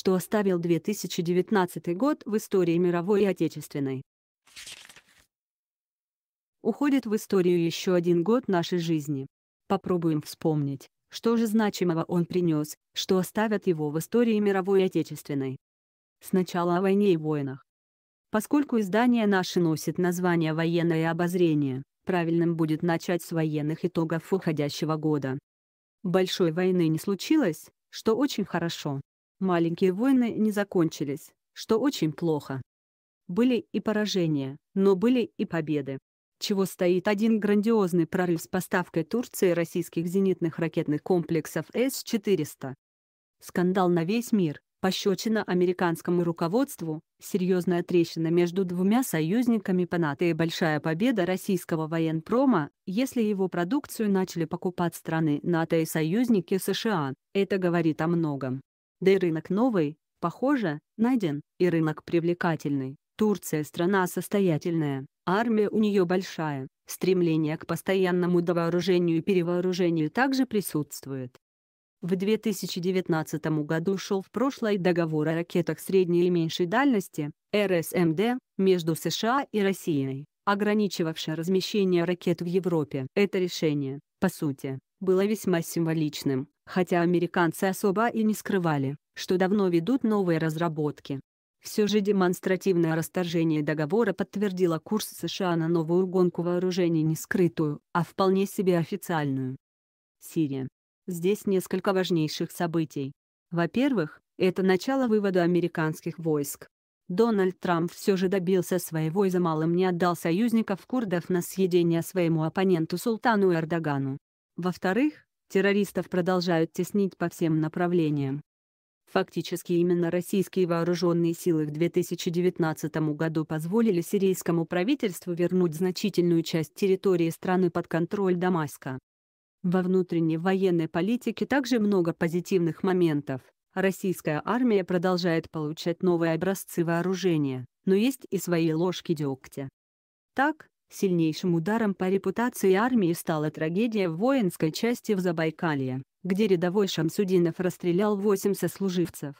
что оставил 2019 год в истории мировой и отечественной. Уходит в историю еще один год нашей жизни. Попробуем вспомнить, что же значимого он принес, что оставят его в истории мировой и отечественной. Сначала о войне и войнах. Поскольку издание наше носит название «Военное обозрение», правильным будет начать с военных итогов уходящего года. Большой войны не случилось, что очень хорошо. Маленькие войны не закончились, что очень плохо. Были и поражения, но были и победы. Чего стоит один грандиозный прорыв с поставкой Турции российских зенитных ракетных комплексов С-400. Скандал на весь мир, пощечина американскому руководству, серьезная трещина между двумя союзниками по НАТО и большая победа российского военпрома, если его продукцию начали покупать страны НАТО и союзники США, это говорит о многом. Да и рынок новый, похоже, найден, и рынок привлекательный. Турция страна состоятельная, армия у нее большая, стремление к постоянному довооружению и перевооружению также присутствует. В 2019 году шел в прошлое договор о ракетах средней и меньшей дальности, РСМД, между США и Россией ограничивавшее размещение ракет в Европе. Это решение, по сути, было весьма символичным, хотя американцы особо и не скрывали, что давно ведут новые разработки. Все же демонстративное расторжение договора подтвердило курс США на новую гонку вооружений не скрытую, а вполне себе официальную. Сирия. Здесь несколько важнейших событий. Во-первых, это начало вывода американских войск, Дональд Трамп все же добился своего и за малым не отдал союзников курдов на съедение своему оппоненту султану Эрдогану. Во-вторых, террористов продолжают теснить по всем направлениям. Фактически именно российские вооруженные силы в 2019 году позволили сирийскому правительству вернуть значительную часть территории страны под контроль Дамаска. Во внутренней военной политике также много позитивных моментов. Российская армия продолжает получать новые образцы вооружения, но есть и свои ложки дегтя. Так, сильнейшим ударом по репутации армии стала трагедия в воинской части в Забайкалье, где рядовой Шамсудинов расстрелял 8 сослуживцев.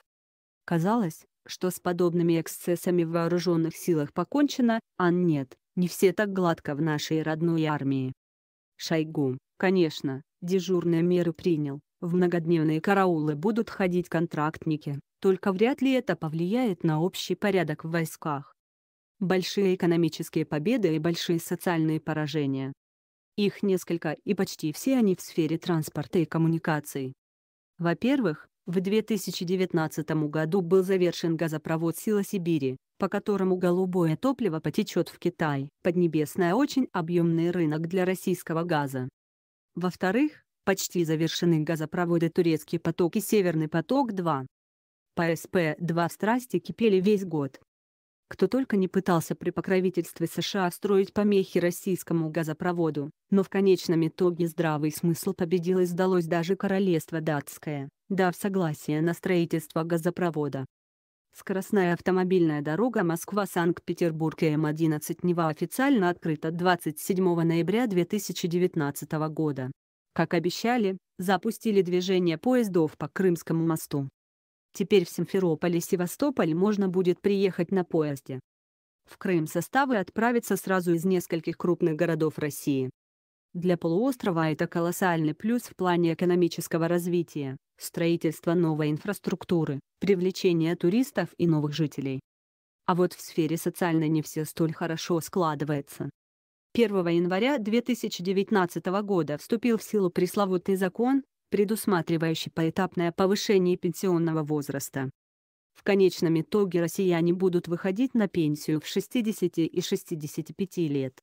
Казалось, что с подобными эксцессами в вооруженных силах покончено, а нет, не все так гладко в нашей родной армии. Шойгу, конечно, дежурные меры принял, в многодневные караулы будут ходить контрактники, только вряд ли это повлияет на общий порядок в войсках. Большие экономические победы и большие социальные поражения. Их несколько, и почти все они в сфере транспорта и коммуникаций. Во-первых, в 2019 году был завершен газопровод «Сила Сибири», по которому голубое топливо потечет в Китай. Поднебесная очень объемный рынок для российского газа. Во-вторых, Почти завершены газопроводы «Турецкий поток» и «Северный поток-2». По СП-2 страсти кипели весь год. Кто только не пытался при покровительстве США строить помехи российскому газопроводу, но в конечном итоге здравый смысл победил и сдалось даже королевство датское, дав согласие на строительство газопровода. Скоростная автомобильная дорога Москва-Санкт-Петербург М-11 Нева официально открыта 27 ноября 2019 года. Как обещали, запустили движение поездов по Крымскому мосту. Теперь в Симферополь и Севастополь можно будет приехать на поезде. В Крым составы отправятся сразу из нескольких крупных городов России. Для полуострова это колоссальный плюс в плане экономического развития, строительства новой инфраструктуры, привлечения туристов и новых жителей. А вот в сфере социальной не все столь хорошо складывается. 1 января 2019 года вступил в силу пресловутый закон, предусматривающий поэтапное повышение пенсионного возраста. В конечном итоге россияне будут выходить на пенсию в 60 и 65 лет.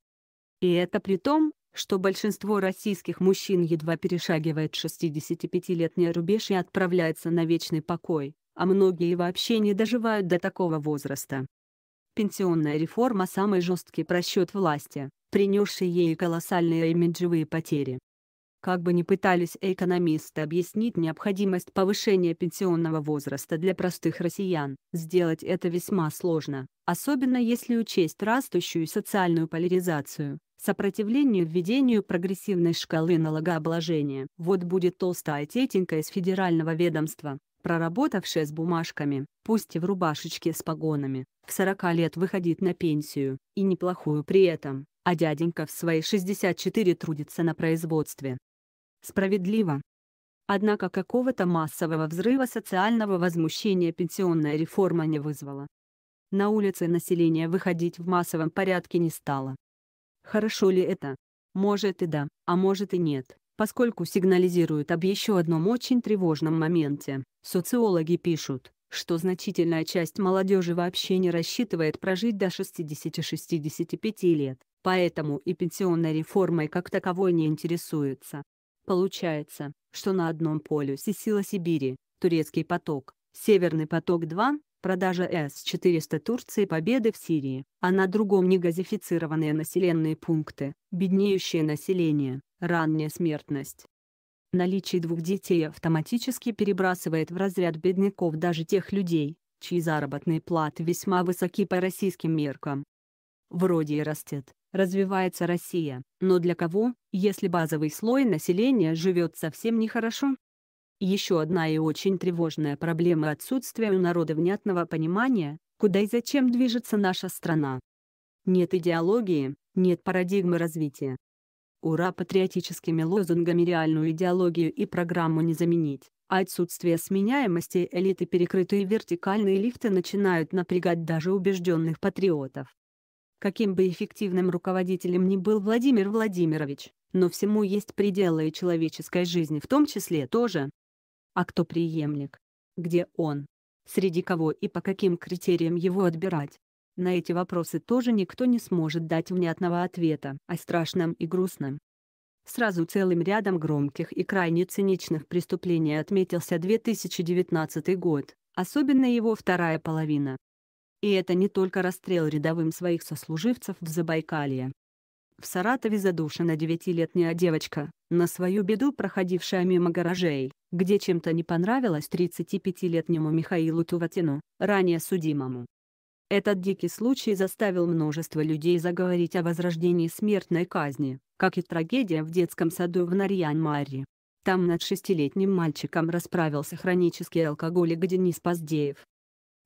И это при том, что большинство российских мужчин едва перешагивает 65-летний рубеж и отправляется на вечный покой, а многие вообще не доживают до такого возраста пенсионная реформа – самый жесткий просчет власти, принесший ей колоссальные имиджевые потери. Как бы ни пытались экономисты объяснить необходимость повышения пенсионного возраста для простых россиян, сделать это весьма сложно, особенно если учесть растущую социальную поляризацию, сопротивлению введению прогрессивной шкалы налогообложения. Вот будет толстая тетенька из федерального ведомства, проработавшая с бумажками, пусть и в рубашечке с погонами, в 40 лет выходит на пенсию, и неплохую при этом, а дяденька в свои 64 трудится на производстве. Справедливо. Однако какого-то массового взрыва социального возмущения пенсионная реформа не вызвала. На улице население выходить в массовом порядке не стало. Хорошо ли это? Может и да, а может и нет поскольку сигнализируют об еще одном очень тревожном моменте. Социологи пишут, что значительная часть молодежи вообще не рассчитывает прожить до 60-65 лет, поэтому и пенсионной реформой как таковой не интересуется. Получается, что на одном полюсе сила Сибири, турецкий поток, Северный поток-2, продажа С-400 Турции победы в Сирии, а на другом негазифицированные населенные пункты, беднеющее население, ранняя смертность. Наличие двух детей автоматически перебрасывает в разряд бедняков даже тех людей, чьи заработные платы весьма высоки по российским меркам. Вроде и растет, развивается Россия, но для кого, если базовый слой населения живет совсем нехорошо, еще одна и очень тревожная проблема – отсутствие у народа внятного понимания, куда и зачем движется наша страна. Нет идеологии, нет парадигмы развития. Ура патриотическими лозунгами реальную идеологию и программу не заменить, а отсутствие сменяемости элиты перекрытые вертикальные лифты начинают напрягать даже убежденных патриотов. Каким бы эффективным руководителем ни был Владимир Владимирович, но всему есть пределы и человеческой жизни в том числе тоже, а кто преемник, где он, среди кого и по каким критериям его отбирать. На эти вопросы тоже никто не сможет дать внятного ответа о а страшном и грустном. Сразу целым рядом громких и крайне циничных преступлений отметился 2019 год, особенно его вторая половина. И это не только расстрел рядовым своих сослуживцев в Забайкалье, в Саратове задушена девятилетняя девочка, на свою беду проходившая мимо гаражей, где чем-то не понравилось 35-летнему Михаилу Туватину, ранее судимому. Этот дикий случай заставил множество людей заговорить о возрождении смертной казни, как и трагедия в детском саду в Нарьян-Маре. Там над шестилетним мальчиком расправился хронический алкоголик Денис Поздеев,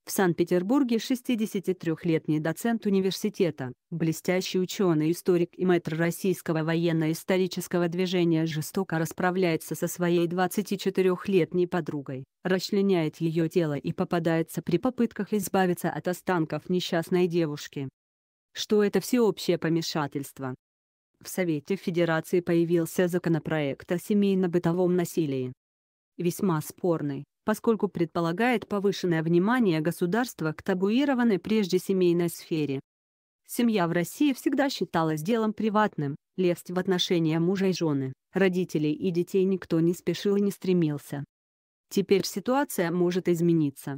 в Санкт-Петербурге 63-летний доцент университета, блестящий ученый, историк и мэтр российского военно-исторического движения жестоко расправляется со своей 24-летней подругой, расчленяет ее тело и попадается при попытках избавиться от останков несчастной девушки. Что это всеобщее помешательство? В Совете Федерации появился законопроект о семейно-бытовом насилии. Весьма спорный, поскольку предполагает повышенное внимание государства к табуированной прежде семейной сфере. Семья в России всегда считалась делом приватным, Лесть в отношения мужа и жены, родителей и детей никто не спешил и не стремился. Теперь ситуация может измениться.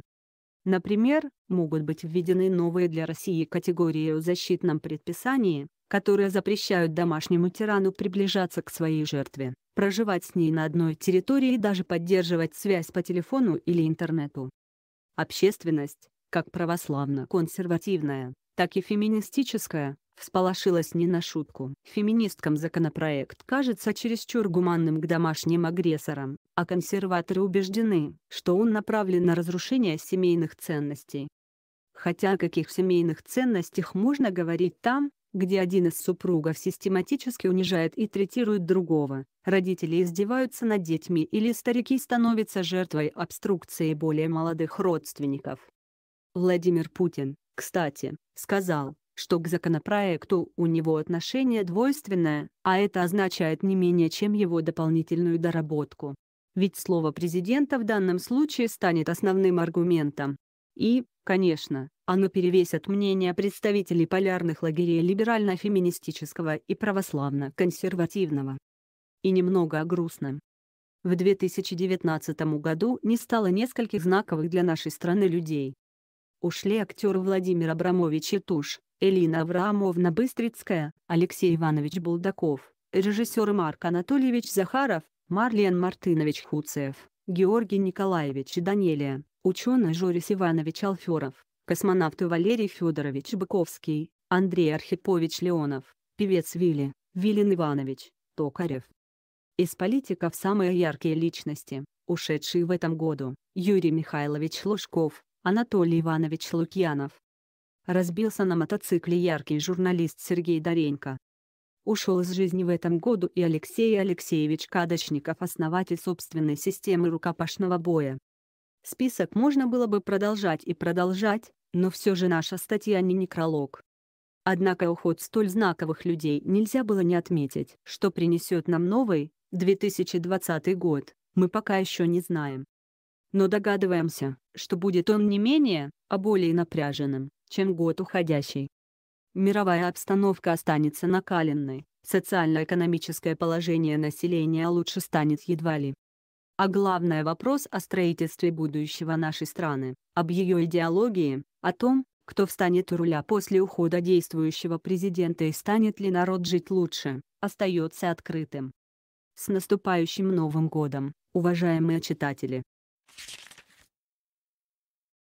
Например, могут быть введены новые для России категории в защитном предписании, которые запрещают домашнему тирану приближаться к своей жертве, проживать с ней на одной территории и даже поддерживать связь по телефону или интернету. Общественность, как православно-консервативная, так и феминистическая, всполошилась не на шутку. Феминисткам законопроект кажется чересчур гуманным к домашним агрессорам, а консерваторы убеждены, что он направлен на разрушение семейных ценностей. Хотя о каких семейных ценностях можно говорить там, где один из супругов систематически унижает и третирует другого, родители издеваются над детьми или старики становятся жертвой обструкции более молодых родственников. Владимир Путин, кстати, сказал, что к законопроекту у него отношение двойственное, а это означает не менее чем его дополнительную доработку. Ведь слово президента в данном случае станет основным аргументом. И, Конечно, оно перевесит мнение представителей полярных лагерей либерально-феминистического и православно-консервативного. И немного грустно. В 2019 году не стало нескольких знаковых для нашей страны людей. Ушли актеры Владимир Абрамович Туш, Элина Авраамовна Быстрицкая, Алексей Иванович Булдаков, режиссер Марк Анатольевич Захаров, Марлен Мартынович Хуцев, Георгий Николаевич Данелия, ученый Жорис Иванович Алферов, космонавт Валерий Федорович Быковский, Андрей Архипович Леонов, певец Вилли, Вилин Иванович, Токарев. Из политиков самые яркие личности, ушедшие в этом году, Юрий Михайлович Лужков, Анатолий Иванович Лукьянов. Разбился на мотоцикле яркий журналист Сергей Доренко. Ушел из жизни в этом году и Алексей Алексеевич Кадочников, основатель собственной системы рукопашного боя, Список можно было бы продолжать и продолжать, но все же наша статья не некролог. Однако уход столь знаковых людей нельзя было не отметить. Что принесет нам новый, 2020 год, мы пока еще не знаем. Но догадываемся, что будет он не менее, а более напряженным, чем год уходящий. Мировая обстановка останется накаленной, социально-экономическое положение населения лучше станет едва ли а главное вопрос о строительстве будущего нашей страны, об ее идеологии, о том, кто встанет у руля после ухода действующего президента и станет ли народ жить лучше, остается открытым. С наступающим Новым годом, уважаемые читатели!